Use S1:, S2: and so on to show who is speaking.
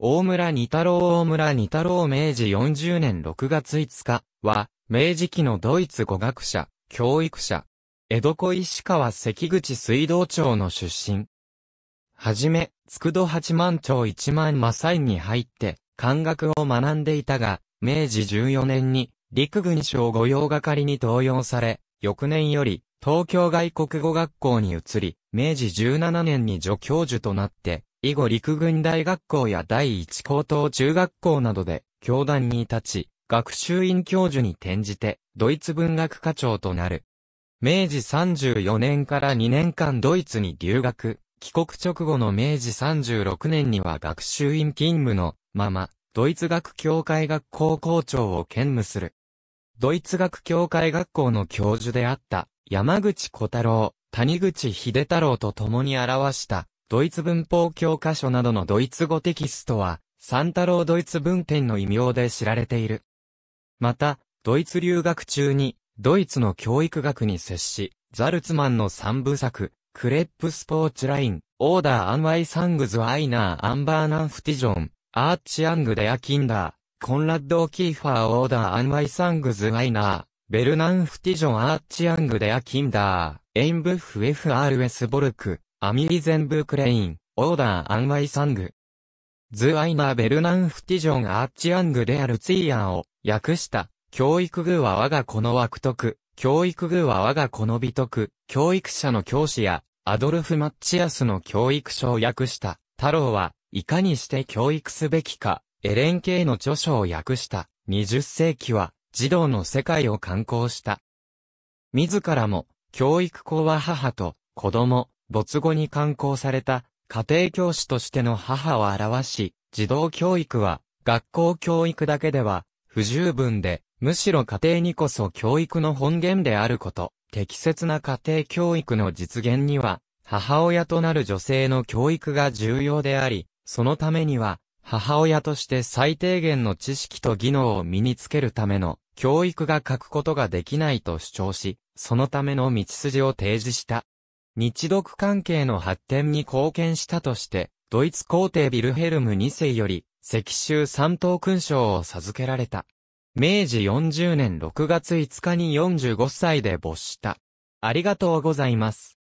S1: 大村二太郎大村二太郎明治40年6月5日は、明治期のドイツ語学者、教育者、江戸小石川関口水道町の出身。はじめ、筑戸八万町一万マサイに入って、漢学を学んでいたが、明治14年に、陸軍省御用係に登用され、翌年より、東京外国語学校に移り、明治17年に助教授となって、以後陸軍大学校や第一高等中学校などで教団に立ち、学習院教授に転じて、ドイツ文学課長となる。明治34年から2年間ドイツに留学、帰国直後の明治36年には学習院勤務のまま、ドイツ学協会学校校長を兼務する。ドイツ学協会学校の教授であった山口小太郎、谷口秀太郎と共に表したドイツ文法教科書などのドイツ語テキストは、サンタロードイツ文典の異名で知られている。また、ドイツ留学中に、ドイツの教育学に接し、ザルツマンの三部作、クレップスポーチライン、オーダーアンワイサングズアイナーアンバーナンフティジョン、アーチアングデアキンダー、コンラッド・キーファーオーダーアンワイサングズアイナー、ベルナンフティジョンアーチアングデアキンダー、エンブッフアル、エス・ボルク、アミーゼンブークレイン、オーダーアンワイサング。ズアイナーベルナンフティジョンアッチアングであるツイヤーを訳した、教育具は我が子の悪徳、教育具は我が子の美徳、教育者の教師や、アドルフ・マッチアスの教育書を訳した、太郎は、いかにして教育すべきか、エレン・ケイの著書を訳した、20世紀は、児童の世界を観光した。自らも、教育校は母と、子供、没後に刊行された家庭教師としての母を表し、児童教育は学校教育だけでは不十分で、むしろ家庭にこそ教育の本源であること、適切な家庭教育の実現には、母親となる女性の教育が重要であり、そのためには、母親として最低限の知識と技能を身につけるための教育が欠くことができないと主張し、そのための道筋を提示した。日独関係の発展に貢献したとして、ドイツ皇帝ビルヘルム2世より、石州三等勲章を授けられた。明治40年6月5日に45歳で没した。ありがとうございます。